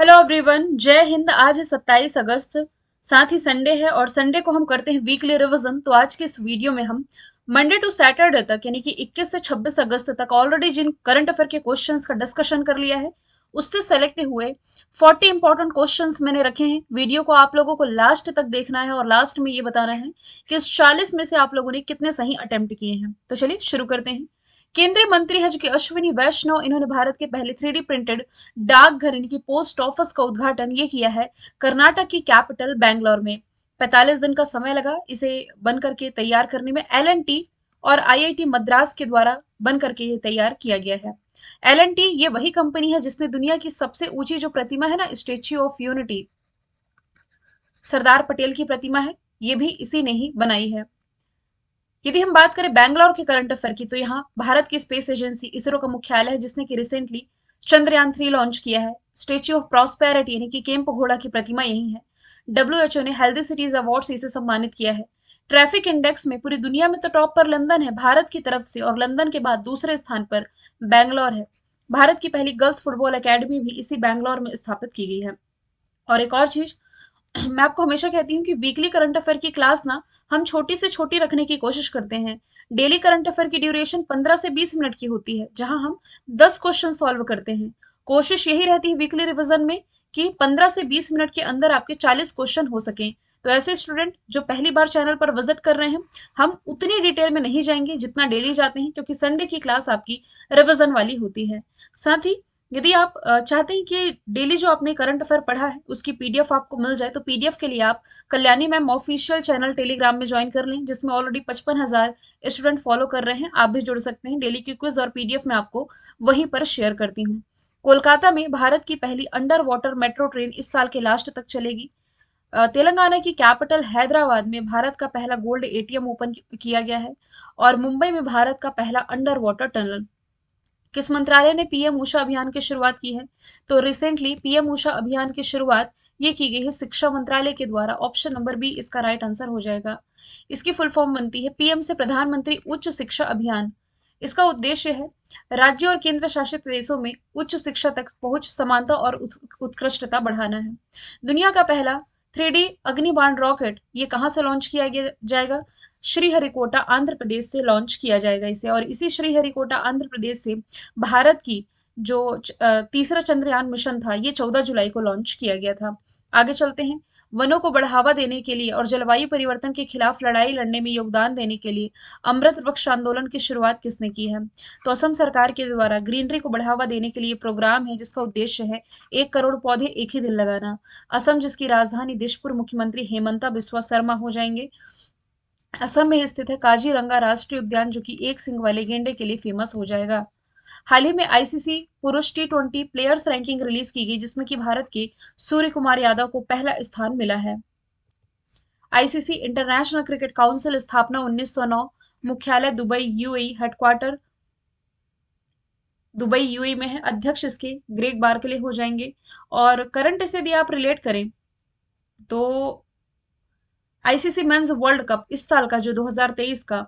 hello everyone जय हिंद आज है 27 अगस्त साथ ही संडे है और संडे को हम करते हैं वीकली रिवीजन तो आज के इस वीडियो में हम मंडे टू सैटरडे तक यानी कि 21 से 26 अगस्त तक ऑलरेडी जिन करंट अफेयर के क्वेश्चंस का डिस्कशन कर लिया है उससे सेलेक्ट हुए 40 इंपॉर्टेंट क्वेश्चंस मैंने रखे हैं वीडियो को आप लोगों को लास्ट तक देखना है और लास्ट में ये बताना है कि इस 40 में से आप लोगों ने कितने सही अटेम्प्ट किए हैं तो चलिए शुरू करते हैं केंद्रीय मंत्री है जो कि अश्विनी वैष्णव इन्होंने भारत के पहले थ्री प्रिंटेड डाकघर यानी कि पोस्ट ऑफिस का उद्घाटन ये किया है कर्नाटक की कैपिटल बैंगलोर में 45 दिन का समय लगा इसे बन करके तैयार करने में एल और आई मद्रास के द्वारा बन करके ये तैयार किया गया है एल ये वही कंपनी है जिसने दुनिया की सबसे ऊंची जो प्रतिमा है ना statue of unity Sardar Patel की प्रतिमा है ये भी इसी ने ही बनाई है यदि हम बात करें बैंगलोर के करंट अफेयर की तो यहाँ भारत की स्पेस एजेंसी इसरो का मुख्यालय है जिसने की रिसेंटली चंद्रयान थ्री लॉन्च किया है स्टेच्यू ऑफ प्रॉस्पेरिटी यानी कि केम्प घोड़ा की प्रतिमा यही है डब्ल्यू ने हेल्दी सिटीज अवार्ड से इसे सम्मानित किया है ट्रैफिक इंडेक्स में पूरी दुनिया में तो टॉप पर लंदन है भारत की तरफ से और लंदन के बाद दूसरे स्थान पर बैंगलोर है भारत की पहली गर्ल्स फुटबॉल अकेडमी भी इसी बैंगलोर में स्थापित की गई है और एक और चीज मैं आपको हमेशा कहती हूँ कि वीकली करंट अफेयर की क्लास ना हम छोटी से छोटी रखने की कोशिश करते हैं डेली करंट अफेयर की ड्यूरेशन 15 से 20 मिनट की होती है जहां हम 10 क्वेश्चन सॉल्व करते हैं कोशिश यही रहती है वीकली रिविजन में कि 15 से 20 मिनट के अंदर आपके 40 क्वेश्चन हो सकें तो ऐसे स्टूडेंट जो पहली बार चैनल पर विजिट कर रहे हैं हम उतनी डिटेल में नहीं जाएंगे जितना डेली जाते हैं क्योंकि संडे की क्लास आपकी रिविजन वाली होती है साथ ही यदि आप चाहते हैं कि डेली जो आपने करंट अफेयर पढ़ा है उसकी पीडीएफ आपको मिल जाए तो पीडीएफ के लिए आप Kalyani ma'am official channel Telegram में ज्वाइन कर लें जिसमें ऑलरेडी पचपन हजार स्टूडेंट फॉलो कर रहे हैं आप भी जुड़ सकते हैं डेली की क्विज और पीडीएफ में आपको वहीं पर शेयर करती हूँ कोलकाता में भारत की पहली अंडर वाटर मेट्रो ट्रेन इस साल के लास्ट तक चलेगी तेलंगाना की कैपिटल हैदराबाद में भारत का पहला गोल्ड एटीएम ओपन किया गया है और मुंबई में भारत का पहला अंडर वाटर टनल किस मंत्रालय ने पीएम ऊषा अभियान की शुरुआत की है तो रिसेंटली पीएम ऊषा अभियान की शुरुआत ये की गई है शिक्षा मंत्रालय के द्वारा ऑप्शन नंबर बी इसका राइट आंसर हो जाएगा इसकी फुल फॉर्म बनती है पीएम से प्रधानमंत्री उच्च शिक्षा अभियान इसका उद्देश्य है राज्य और केंद्र शासित प्रदेशों में उच्च शिक्षा तक पहुंच समानता और उत्कृष्टता बढ़ाना है दुनिया का पहला थ्री अग्निबाण रॉकेट ये कहाँ से लॉन्च किया जाएगा श्रीहरिकोटा आंध्र प्रदेश से लॉन्च किया जाएगा इसे और इसी श्रीहरिकोटा आंध्र प्रदेश से भारत की जो तीसरा चंद्रयान मिशन था ये चौदह जुलाई को लॉन्च किया गया था आगे चलते हैं वनों को बढ़ावा देने के लिए और जलवायु परिवर्तन के खिलाफ लड़ाई लड़ने में योगदान देने के लिए अमृत वृक्ष आंदोलन की शुरुआत किसने की है तो असम सरकार के द्वारा ग्रीनरी को बढ़ावा देने के लिए प्रोग्राम है जिसका उद्देश्य है एक करोड़ पौधे एक ही दिन लगाना असम जिसकी राजधानी दिशपुर मुख्यमंत्री हेमंता बिस्वा शर्मा हो जाएंगे असम में स्थित है काजीरंगा राष्ट्रीय उद्यान जो कि एक सिंह वाले गेंडे के लिए फेमस हो जाएगा हाल ही में आईसीसी पुरुष T twenty players ranking release की गई जिसमें कि भारत के सूर्य कुमार यादव को पहला स्थान मिला है आईसीसी इंटरनेशनल क्रिकेट काउंसिल स्थापना 1909 मुख्यालय Dubai UAE headquarters e Dubai UAE e में है अध्यक्ष इसके ग्रेग लिए हो जाएंगे और करंट इसे यदि आप रिलेट करें तो आईसीसी मेंस वर्ल्ड कप इस साल का जो 2023 का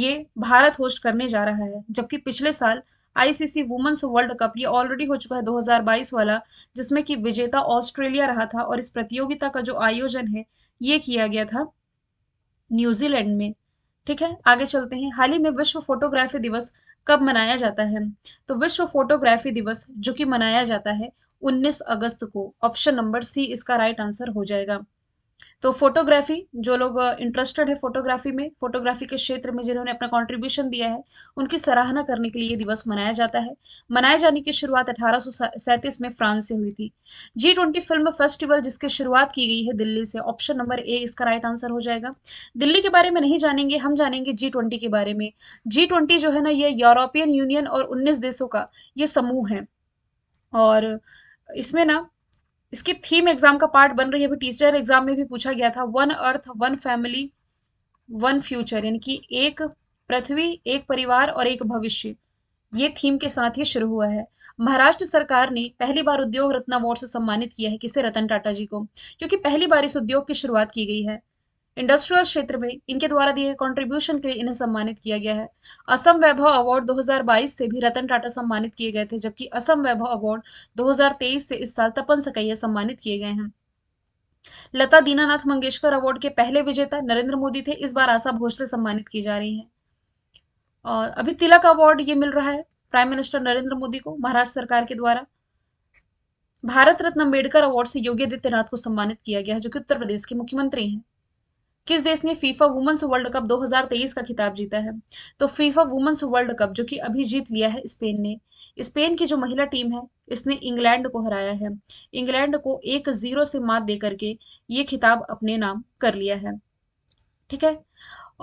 ये भारत होस्ट करने जा रहा है जबकि पिछले साल आईसीसी वुमेन्स वर्ल्ड कप ये ऑलरेडी हो चुका है 2022 वाला जिसमें कि विजेता ऑस्ट्रेलिया रहा था और इस प्रतियोगिता का जो आयोजन है ये किया गया था न्यूजीलैंड में ठीक है आगे चलते हैं हाल ही में विश्व फोटोग्राफी दिवस कब मनाया जाता है तो विश्व फोटोग्राफी दिवस जो कि मनाया जाता है 19 अगस्त को ऑप्शन नंबर सी इसका राइट आंसर हो जाएगा तो फोटोग्राफी जो लोग इंटरेस्टेड है फोटोग्राफी में फोटोग्राफी के क्षेत्र में जिन्होंने अपना कंट्रीब्यूशन दिया है उनकी सराहना करने के लिए ये दिवस मनाया जाता है मनाए जाने की शुरुआत अठारह में फ्रांस से हुई थी जी ट्वेंटी फिल्म फेस्टिवल जिसकी शुरुआत की गई है दिल्ली से ऑप्शन नंबर ए इसका राइट आंसर हो जाएगा दिल्ली के बारे में नहीं जानेंगे हम जानेंगे जी ट्वेंटी के बारे में जी ट्वेंटी जो है ना ये यूरोपियन यूनियन और उन्नीस देशों का ये समूह है और इसमें ना इसकी थीम एग्जाम का पार्ट बन रही है अभी टीचर एग्जाम में भी पूछा गया था one earth one family one future यानी कि एक पृथ्वी एक परिवार और एक भविष्य ये थीम के साथ ही शुरू हुआ है महाराष्ट्र सरकार ने पहली बार उद्योग रत्न अवार्ड से सम्मानित किया है किसे रतन टाटा जी को क्योंकि पहली बार इस उद्योग की शुरुआत की गई है इंडस्ट्रियल क्षेत्र में इनके द्वारा दिए कंट्रीब्यूशन के लिए इन्हें सम्मानित किया गया है असम वैभव अवार्ड 2022 से भी रतन टाटा सम्मानित किए गए थे जबकि असम वैभव अवार्ड 2023 से इस साल तपन सकैया सम्मानित किए गए हैं लता दीनानाथ मंगेशकर अवार्ड के पहले विजेता नरेंद्र मोदी थे इस बार आशा भोसले सम्मानित की जा रही है और अभी तिलक अवार्ड ये मिल रहा है प्राइम मिनिस्टर नरेंद्र मोदी को महाराष्ट्र सरकार के द्वारा भारत रत्न अम्बेडकर अवार्ड से योगी आदित्यनाथ को सम्मानित किया गया है जो कि उत्तर प्रदेश के मुख्यमंत्री हैं किस देश ने फीफा वुमेंस वर्ल्ड कप 2023 का खिताब जीता है तो फीफा वुमेंस वर्ल्ड कप जो कि अभी जीत लिया है स्पेन ने स्पेन की जो महिला टीम है इसने इंग्लैंड को हराया है इंग्लैंड को एक जीरो से मात दे करके ये खिताब अपने नाम कर लिया है ठीक है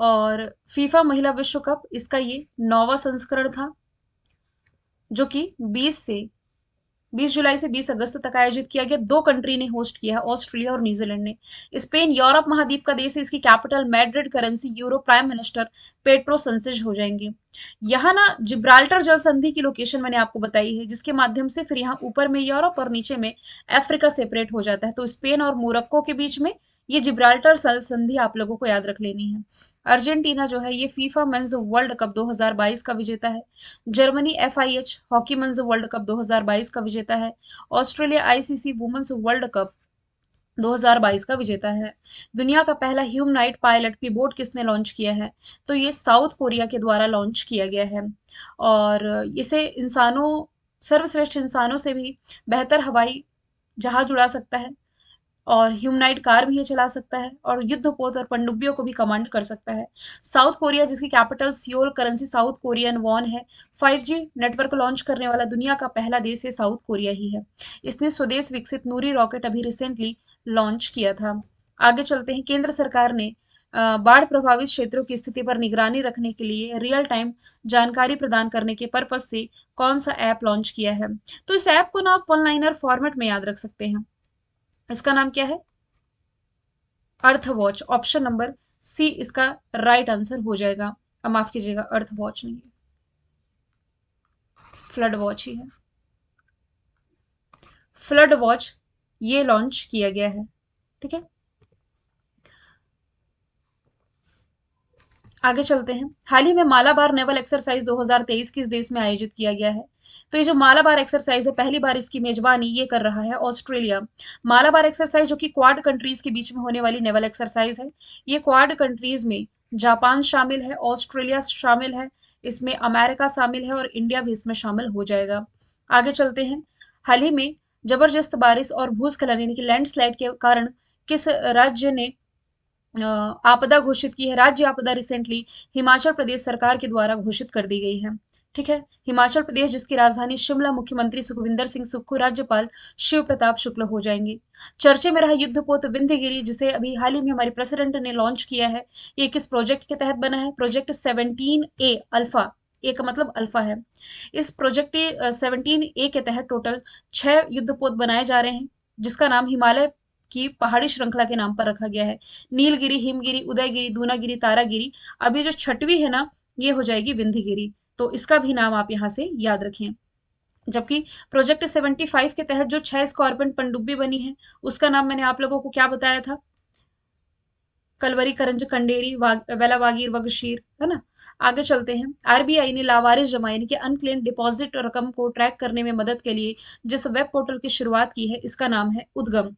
और फीफा महिला विश्व कप इसका ये नौवा संस्करण था जो कि 20 से 20 जुलाई से 20 अगस्त तक आयोजित किया गया दो कंट्री ने होस्ट किया है ऑस्ट्रेलिया और न्यूजीलैंड ने स्पेन यूरोप महाद्वीप का देश है इसकी capital Madrid currency euro prime minister Pedro Sanchez हो जाएंगे यहाँ ना जिब्राल्टर जल संधि की लोकेशन मैंने आपको बताई है जिसके माध्यम से फिर यहाँ ऊपर में यूरोप और नीचे में अफ्रीका सेपरेट हो जाता है तो स्पेन और मोरक्को के बीच में ये जिब्राल्टर सल संधि आप लोगों को याद रख लेनी है अर्जेंटीना जो है ये फीफा मेंस वर्ल्ड कप 2022 का विजेता है Germany F hockey men's world cup 2022 का विजेता है Australia ICC women's world cup 2022 का विजेता है दुनिया का पहला ह्यूम नाइट पायलट पीबोट किसने लॉन्च किया है तो ये साउथ कोरिया के द्वारा लॉन्च किया गया है और इसे इंसानों सर्वश्रेष्ठ इंसानों से भी बेहतर हवाई जहाज उड़ा सकता है और ह्यूमनाइट कार भी ये चला सकता है और युद्धपोत और पंडुब्बियों को भी कमांड कर सकता है साउथ कोरिया जिसकी capital Seoul currency South Korean won है 5G नेटवर्क लॉन्च करने वाला दुनिया का पहला देश है साउथ कोरिया ही है इसने स्वदेश विकसित नूरी रॉकेट अभी रिसेंटली लॉन्च किया था आगे चलते हैं केंद्र सरकार ने बाढ़ प्रभावित क्षेत्रों की स्थिति पर निगरानी रखने के लिए रियल टाइम जानकारी प्रदान करने के पर्पज से कौन सा ऐप लॉन्च किया है तो इस ऐप को ना आप वन लाइनर फॉर्मेट में याद रख सकते हैं इसका नाम क्या है अर्थवॉच ऑप्शन नंबर सी इसका राइट आंसर हो जाएगा अब माफ कीजिएगा अर्थ वॉच नहीं है फ्लड वॉच ही है फ्लड वॉच ये लॉन्च किया गया है ठीक है आगे चलते हैं हाल ही में मालाबार नेवल एक्सरसाइज 2023 किस देश में आयोजित किया गया है तो ये जो मालाबार एक्सरसाइज है पहली बार इसकी मेजबानी ये कर रहा है ऑस्ट्रेलिया मालाबार एक्सरसाइज जो कि क्वाड कंट्रीज के बीच में होने वाली नेवल एक्सरसाइज है ये क्वाड कंट्रीज में जापान शामिल है ऑस्ट्रेलिया शामिल है इसमें अमेरिका शामिल है और इंडिया भी इसमें शामिल हो जाएगा आगे चलते हैं हाल ही में जबरदस्त बारिश और भूस्खलन यानी कि लैंडस्लाइड के कारण किस राज्य ने आपदा घोषित की है राज्य आपदा रिसेंटली हिमाचल प्रदेश सरकार के द्वारा घोषित कर दी गई है ठीक है हिमाचल प्रदेश जिसकी राजधानी शिमला मुख्यमंत्री सुखविंदर सिंह सुक्खू राज्यपाल शिव प्रताप शुक्ल हो जाएंगे चर्चे में रहा युद्धपोत विंध्यगिरी जिसे अभी हाल ही में हमारे प्रेसिडेंट ने लॉन्च किया है ये किस प्रोजेक्ट के तहत बना है प्रोजेक्ट सेवनटीन ए अल्फा एक मतलब अल्फा है इस प्रोजेक्ट सेवनटीन ए के तहत टोटल छह युद्धपोत बनाए जा रहे हैं जिसका नाम हिमालय की पहाड़ी श्रृंखला के नाम पर रखा गया है नीलगिरी हिमगिरी उदयगिरी दूनागिरी तारागिरी अभी जो छठवी है ना ये हो जाएगी विंध्यगिरी तो इसका भी नाम आप यहाँ से याद रखें जबकि प्रोजेक्ट 75 के तहत जो छह स्कॉर्पियन पंडुब्बी बनी है उसका नाम मैंने आप लोगों को क्या बताया था कलवरी करंज कंडेरी वाग, वेला वागीर वगशीर है ना आगे चलते हैं आरबीआई ने लावारिस जमा यानी कि अनक्लेम डिपॉजिट रकम को ट्रैक करने में मदद के लिए जिस वेब पोर्टल की शुरुआत की है इसका नाम है उद्गम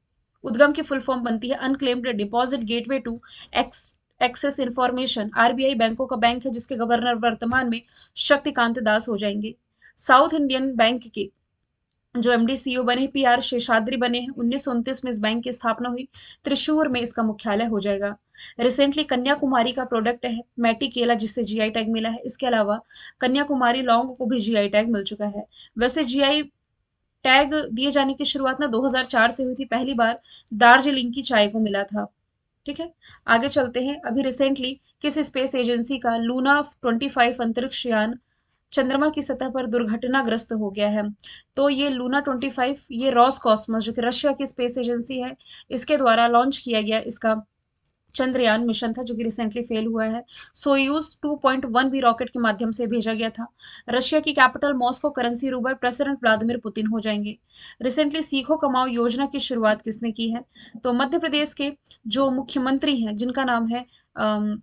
उद्गम की फुल फॉर्म बनती है unclaimed deposit gateway to ex access information RBI बैंकों का बैंक है जिसके गवर्नर वर्तमान में शक्तिकांत दास हो जाएंगे साउथ इंडियन बैंक के जो एमडी सीईओ e बने पी आर शेषाद्री बने हैं उन्नीस में इस बैंक की स्थापना हुई त्रिशूर में इसका मुख्यालय हो जाएगा रिसेंटली कन्याकुमारी का प्रोडक्ट है मैटी केला जिसे जीआई टैग मिला है इसके अलावा कन्याकुमारी लॉन्ग को भी जीआई टैग मिल चुका है वैसे जीआई टैग दिए जाने की शुरुआत ना 2004 से हुई थी पहली बार दार्जिलिंग की चाय को मिला था ठीक है आगे चलते हैं अभी रिसेंटली किस स्पेस एजेंसी का लूना 25 अंतरिक्ष यान चंद्रमा की सतह पर दुर्घटनाग्रस्त हो गया है तो ये लूना 25 ये रॉस कॉस्मस जो कि रशिया की स्पेस एजेंसी है इसके द्वारा लॉन्च किया गया इसका चंद्रयान मिशन था जो कि रिसेंटली फेल हुआ है सोयूज 2.1 भी रॉकेट के माध्यम से भेजा गया था रशिया की capital Moscow currency rouble president Vladimir Putin हो जाएंगे रिसेंटली सीखो कमाओ योजना की शुरुआत किसने की है तो मध्य प्रदेश के जो मुख्यमंत्री हैं जिनका नाम है अम,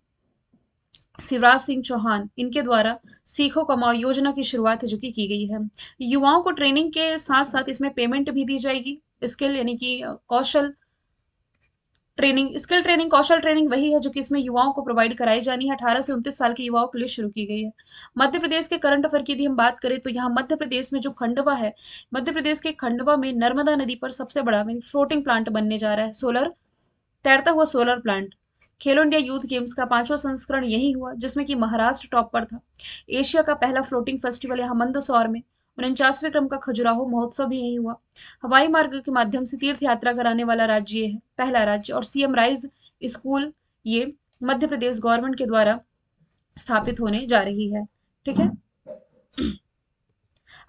शिवराज सिंह चौहान इनके द्वारा सीखो कमाओ योजना की शुरुआत है जो कि की गई है युवाओं को ट्रेनिंग के साथ साथ इसमें पेमेंट भी दी जाएगी स्किल यानी कि कौशल ट्रेनिंग स्किल ट्रेनिंग कौशल ट्रेनिंग वही है जो कि इसमें युवाओं को प्रोवाइड कराई जानी है अठारह से उनतीस साल के युवाओं के लिए शुरू की गई है मध्य प्रदेश के करंट अफेयर की यदि हम बात करें तो यहाँ मध्य प्रदेश में जो खंडवा है मध्य प्रदेश के खंडवा में नर्मदा नदी पर सबसे बड़ा फ्लोटिंग प्लांट बनने जा रहा है सोलर तैरता हुआ solar plant Khelo India youth games का पांचवा संस्करण यही हुआ जिसमें कि महाराष्ट्र टॉप पर था एशिया का पहला फ्लोटिंग फेस्टिवल यहाँ मंदसौर में उनचासवें क्रम का खजुराहो महोत्सव भी यही हुआ हवाई मार्ग के माध्यम से तीर्थ यात्रा कराने वाला राज्य ये है पहला राज्य और सीएम राइज स्कूल ये मध्य प्रदेश गवर्नमेंट के द्वारा स्थापित होने जा रही है ठीक है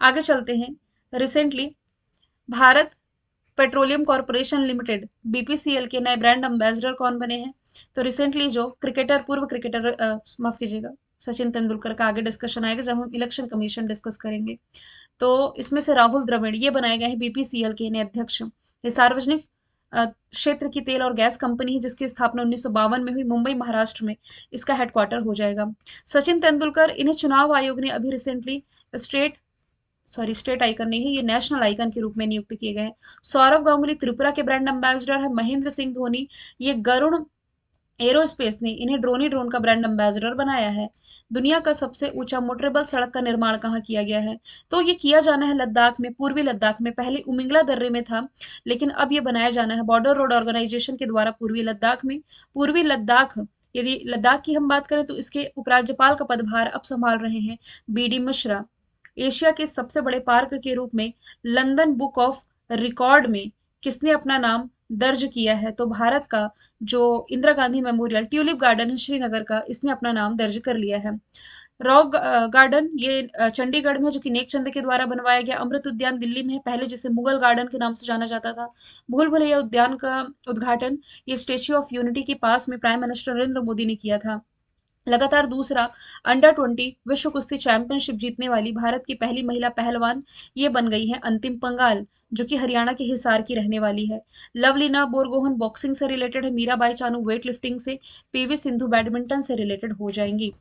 आगे चलते हैं recently Bharat petroleum corporation limited BPCL के नए ब्रांड एम्बेसडर कौन बने हैं तो रिसेंटली जो क्रिकेटर पूर्व क्रिकेटर माफ कीजिएगा सचिन तेंदुलकर का आगे डिस्कशन आएगा जब हम इलेक्शन कमीशन डिस्कस करेंगे तो इसमें से राहुल द्रविड़ ये बनाए गए हैं बीपीसीएल के इन्हें अध्यक्ष ये सार्वजनिक क्षेत्र की तेल और गैस कंपनी है जिसकी स्थापना उन्नीस में हुई मुंबई महाराष्ट्र में इसका हेडक्वार्टर हो जाएगा सचिन तेंदुलकर इन्हें चुनाव आयोग ने अभी recently state sorry state icon नहीं है ये नेशनल आइकन के रूप में नियुक्त किए गए हैं सौरभ गांगुली त्रिपुरा के ब्रांड एम्बेसडर है महेंद्र सिंह धोनी ये गरुण एरोस्पेस ने इन्हें ड्रोनी ड्रोन का ब्रांड एम्बेसडर बनाया है दुनिया का सबसे ऊंचा मोटरेबल सड़क का निर्माण कहाँ किया गया है तो ये किया जाना है लद्दाख में पूर्वी लद्दाख में पहले उमिंगला दर्रे में था लेकिन अब ये बनाया जाना है बॉर्डर रोड ऑर्गेनाइजेशन के द्वारा पूर्वी लद्दाख में पूर्वी लद्दाख यदि लद्दाख की हम बात करें तो इसके उपराज्यपाल का पदभार अब संभाल रहे हैं बी मिश्रा एशिया के सबसे बड़े पार्क के रूप में लंदन बुक ऑफ रिकॉर्ड में किसने अपना नाम दर्ज किया है तो भारत का जो Indira Gandhi memorial tulip garden है श्रीनगर का इसने अपना नाम दर्ज कर लिया है रॉक गार्डन ये चंडीगढ़ में जो कि नेक चंद के द्वारा बनवाया गया अमृत उद्यान दिल्ली में है पहले जिसे मुगल गार्डन के नाम से जाना जाता था भूल भुलैया उद्यान का उद्घाटन ये स्टेच्यू ऑफ यूनिटी के पास में प्राइम मिनिस्टर नरेंद्र मोदी ने किया था लगातार दूसरा अंडर ट्वेंटी विश्व कुश्ती चैंपियनशिप जीतने वाली भारत की पहली महिला पहलवान ये बन गई है अंतिम पंगाल जो कि हरियाणा के हिसार की रहने वाली है लवलीना बोरगोहन बॉक्सिंग से रिलेटेड है मीराबाई चानू वेट लिफ्टिंग से पीवी सिंधु बैडमिंटन से रिलेटेड हो जाएंगी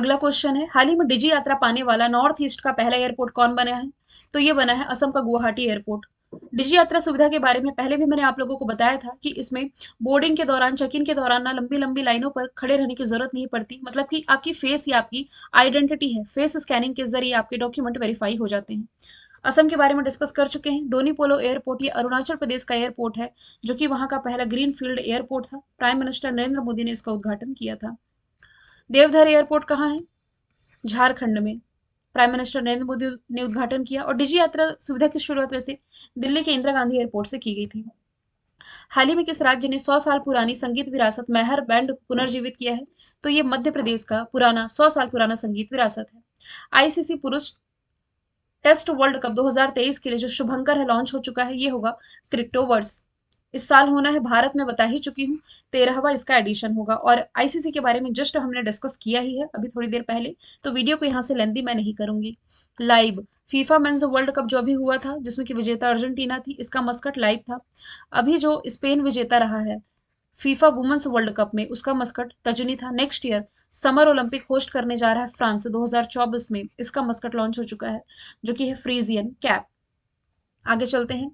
अगला क्वेश्चन है हाल ही में डिजी यात्रा पाने वाला नॉर्थ ईस्ट का पहला एयरपोर्ट कौन बना है तो ये बना है असम का गुवाहाटी एयरपोर्ट डिजी यात्रा सुविधा के बारे में पहले भी मैंने आप लोगों को बताया था कि इसमें बोर्डिंग के दौरान चेक इन के दौरान ना लंबी लंबी लाइनों पर खड़े रहने की जरूरत नहीं पड़ती मतलब कि आपकी फेस या आपकी आइडेंटिटी है फेस स्कैनिंग के जरिए आपके डॉक्यूमेंट वेरीफाई हो जाते हैं असम के बारे में डिस्कस कर चुके हैं डोनी पोलो एयरपोर्ट ये अरुणाचल प्रदेश का एयरपोर्ट है जो कि वहां का पहला ग्रीन फील्ड एयरपोर्ट था प्राइम मिनिस्टर नरेंद्र मोदी ने इसका उद्घाटन किया था देवधर एयरपोर्ट कहाँ है झारखंड में प्राइम मिनिस्टर नरेंद्र मोदी ने उद्घाटन किया और डिजी यात्रा सुविधा की शुरुआत वैसे दिल्ली के इंदिरा गांधी एयरपोर्ट से की गई थी हाल ही में किस राज्य ने 100 साल पुरानी संगीत विरासत मेहर बैंड पुनर्जीवित किया है तो ये मध्य प्रदेश का पुराना 100 साल पुराना संगीत विरासत है आईसीसी पुरुष टेस्ट वर्ल्ड कप 2023 के लिए जो शुभंकर है लॉन्च हो चुका है ये होगा क्रिप्टोवर्स इस साल होना है भारत में बता ही चुकी हूँ तेरहवा इसका एडिशन होगा और आईसीसी के बारे में जस्ट हमने डिस्कस किया ही है अभी थोड़ी देर पहले तो वीडियो को यहाँ से लेंदी मैं नहीं करूंगी live FIFA men's world cup जो अभी हुआ था जिसमें कि विजेता अर्जेंटीना थी इसका मस्कट लाइव था अभी जो स्पेन विजेता रहा है फीफा वुमेन्स वर्ल्ड कप में उसका मस्कट तजनी था next year summer Olympic host करने जा रहा है फ्रांस दो में इसका मस्कट लॉन्च हो चुका है जो कि है फ्रीजियन कैप आगे चलते हैं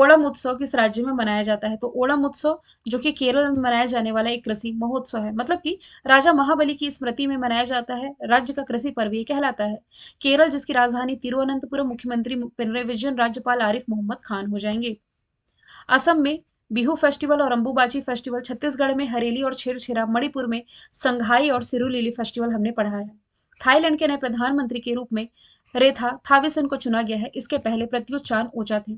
ओणम उत्सव किस राज्य में मनाया जाता है तो ओणम उत्सव जो कि केरल में मनाया जाने वाला एक कृषि महोत्सव है मतलब कि राजा महाबली की स्मृति में मनाया जाता है राज्य का कृषि पर्व ये कहलाता है केरल जिसकी राजधानी तिरुवनंतपुरम मुख्यमंत्री पिनराई विजयन राज्यपाल आरिफ मोहम्मद खान हो जाएंगे असम में बिहू फेस्टिवल और अंबुबाची फेस्टिवल छत्तीसगढ़ में हरेली और छेरछेरा मणिपुर में संघाई और सिरुलीली फेस्टिवल हमने पढ़ा है थाईलैंड के नए प्रधानमंत्री के रूप में रेथा थाविसन को चुना गया है इसके पहले प्रत्युच्चान ऊंचा थे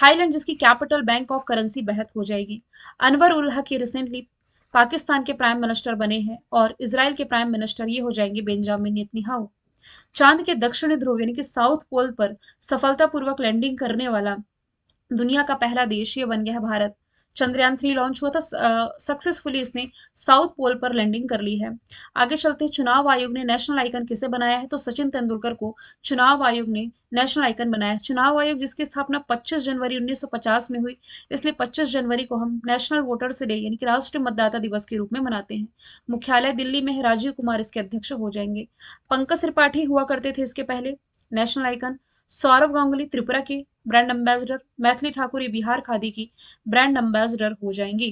थाईलैंड जिसकी कैपिटल बैंक ऑफ करेंसी बेहद हो जाएगी अनवर उल हक रिसेंटली पाकिस्तान के प्राइम मिनिस्टर बने हैं और इसराइल के प्राइम मिनिस्टर ये हो जाएंगे बेंजामिन नेतन्याहू चांद के दक्षिणी ध्रुव यानी कि साउथ पोल पर सफलतापूर्वक लैंडिंग करने वाला दुनिया का पहला देश ये बन गया है भारत चंद्रयान थ्री लॉन्च हुआ था सक्सेसफुली इसने साउथ पोल पर लैंडिंग कर ली है आगे चलते चुनाव आयोग ने नेशनल आइकन किसे बनाया है तो सचिन तेंदुलकर को चुनाव आयोग ने नेशनल आइकन बनाया है चुनाव आयोग जिसकी स्थापना 25 जनवरी 1950 में हुई इसलिए 25 जनवरी को हम नेशनल वोटर्स डे यानी कि राष्ट्रीय मतदाता दिवस के रूप में मनाते हैं मुख्यालय दिल्ली में है राजीव कुमार इसके अध्यक्ष हो जाएंगे पंकज त्रिपाठी हुआ करते थे इसके पहले नेशनल आइकन सौरव गांगुली त्रिपुरा के ब्रांड एम्बेसडर मैथिली ठाकुर बिहार खादी की ब्रांड एम्बेसडर हो जाएंगी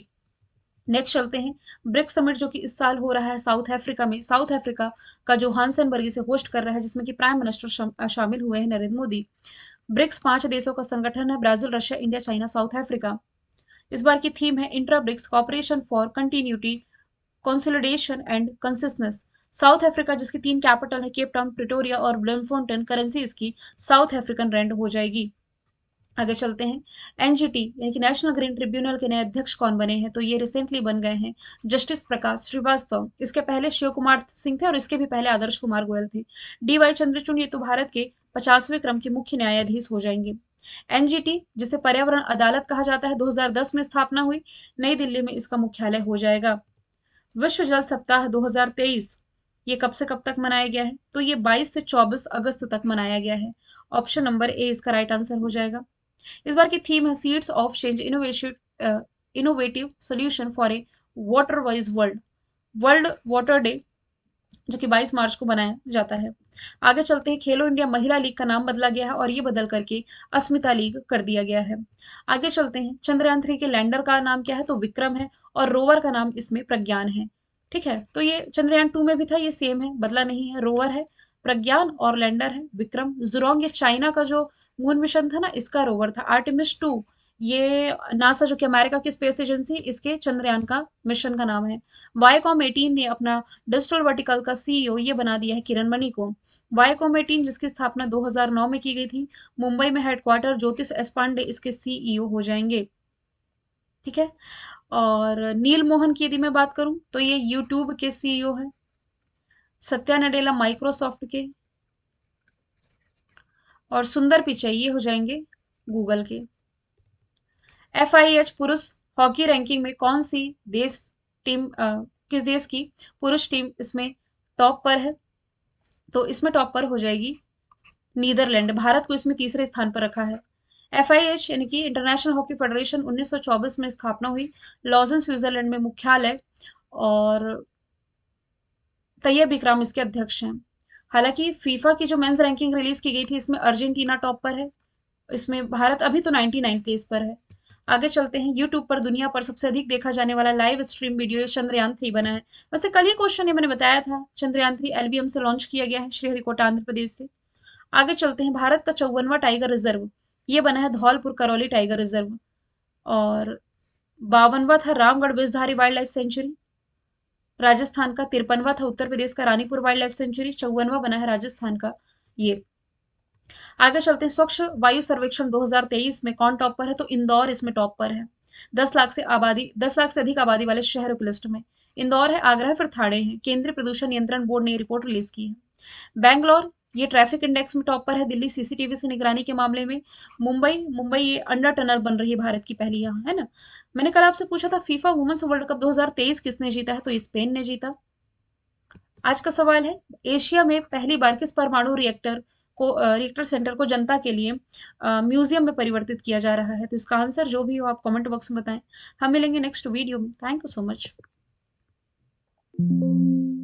नेक्स्ट चलते हैं ब्रिक्स समिट जो कि इस साल हो रहा है साउथ अफ्रीका में साउथ अफ्रीका का जो हानसेनबर्ग इसे होस्ट कर रहा है जिसमें कि प्राइम मिनिस्टर शामिल हुए हैं नरेंद्र मोदी ब्रिक्स पांच देशों का संगठन है Brazil Russia India China South Africa इस बार की थीम है intra BRICS cooperation for continuity consolidation and consistency South Africa जिसकी तीन कैपिटल है केप टाउन प्रिटोरिया और ब्लेमफोन्टन करेंसी इसकी साउथ अफ्रीकन रेंड हो जाएगी आगे चलते हैं एनजीटी यानी कि नेशनल ग्रीन ट्रिब्यूनल के नए अध्यक्ष कौन बने हैं तो ये रिसेंटली बन गए हैं जस्टिस प्रकाश श्रीवास्तव इसके पहले शिव कुमार सिंह थे और इसके भी पहले आदर्श कुमार गोयल थे डी वाई चंद्रचूड़ ये तो भारत के पचासवें क्रम के मुख्य न्यायाधीश हो जाएंगे एनजीटी जिसे पर्यावरण अदालत कहा जाता है 2010 में स्थापना हुई नई दिल्ली में इसका मुख्यालय हो जाएगा विश्व जल सप्ताह 2023 ये कब से कब तक मनाया गया है तो ये 22 से 24 अगस्त तक मनाया गया है ऑप्शन नंबर ए इसका राइट आंसर हो जाएगा इस बार की थीम है seeds of change innovation innovative solution for a water wise world world water day जो कि 22 मार्च को मनाया जाता है आगे चलते हैं खेलो इंडिया महिला लीग का नाम बदला गया है और ये बदल करके अस्मिता लीग कर दिया गया है आगे चलते हैं चंद्रयान थ्री के लैंडर का नाम क्या है तो विक्रम है और रोवर का नाम इसमें प्रज्ञान है ठीक है तो ये चंद्रयान टू में भी था ये सेम है बदला नहीं है रोवर है प्रज्ञान और लैंडर है विक्रम जुरोंग ये चाइना का जो मून मिशन था ना इसका रोवर था आर्टिमिस टू ये नासा जो कि अमेरिका की स्पेस एजेंसी इसके चंद्रयान का मिशन का नाम है वायकॉम एटीन ने अपना डिजिटल वर्टिकल का सीईओ e ये बना दिया है किरण मणि को वायकॉम एटीन जिसकी स्थापना 2009 में की गई थी मुंबई में हेडक्वार्टर ज्योतिष एस पांडे इसके सीईओ e हो जाएंगे ठीक है और नील मोहन की यदि मैं बात करूं तो ये यूट्यूब के सीईओ e है सत्या नडेला माइक्रोसॉफ्ट के और सुंदर पिचे ये हो जाएंगे गूगल के एफ पुरुष हॉकी रैंकिंग में कौन सी देश टीम आ, किस देश की पुरुष टीम इसमें टॉप पर है तो इसमें टॉप पर हो जाएगी नीदरलैंड भारत को इसमें तीसरे स्थान पर रखा है एफ यानी कि इंटरनेशनल हॉकी फेडरेशन 1924 में स्थापना हुई लॉजन स्विट्जरलैंड में मुख्यालय और तैयब इकराम इसके अध्यक्ष हैं हालांकि फीफा की जो मेंस रैंकिंग रिलीज की गई थी इसमें अर्जेंटीना टॉप पर है इसमें भारत अभी तो नाइन प्लेस पर है आगे चलते हैं यूट्यूब पर दुनिया पर सबसे अधिक देखा जाने वाला live stream video Chandrayaan three बना है वैसे कल ये क्वेश्चन मैंने बताया था चंद्रयान थ्री एलवीएम से लॉन्च किया गया है श्रीहरिकोटा आंध्र प्रदेश से आगे चलते हैं भारत का चौवनवा टाइगर रिजर्व ये बना है धौलपुर करौली टाइगर रिजर्व और बावनवा था Ramgarh Vishdhari wild life sanctuary Rajasthan का तिरपनवा था उत्तर प्रदेश का रानीपुर वाइल्ड लाइफ सेंचुरी चौवनवा बना है राजस्थान का ये आगे चलते हैं स्वच्छ वायु सर्वेक्षण 2023 में कौन टॉप पर है तो इंदौर इसमें टॉप पर है दस लाख से आबादी दस लाख से अधिक आबादी वाले शहर की लिस्ट में इंदौर है आगरा है फिर थाड़े हैं केंद्रीय प्रदूषण नियंत्रण बोर्ड ने रिपोर्ट रिलीज की है बैंगलोर ये ट्रैफिक इंडेक्स में टॉप पर है दिल्ली सीसीटीवी से निगरानी के मामले में मुंबई मुंबई ये अंडर टनल बन रही है भारत की पहली यहाँ है ना मैंने कल आपसे पूछा था फीफा वुमेन्स वर्ल्ड कप 2023 किसने जीता है तो स्पेन ने जीता आज का सवाल है एशिया में पहली बार किस परमाणु रिएक्टर को रिएक्टर सेंटर को जनता के लिए म्यूजियम में परिवर्तित किया जा रहा है तो इसका आंसर जो भी हो आप कॉमेंट बॉक्स में बताएं हम मिलेंगे नेक्स्ट वीडियो में थैंक यू सो मच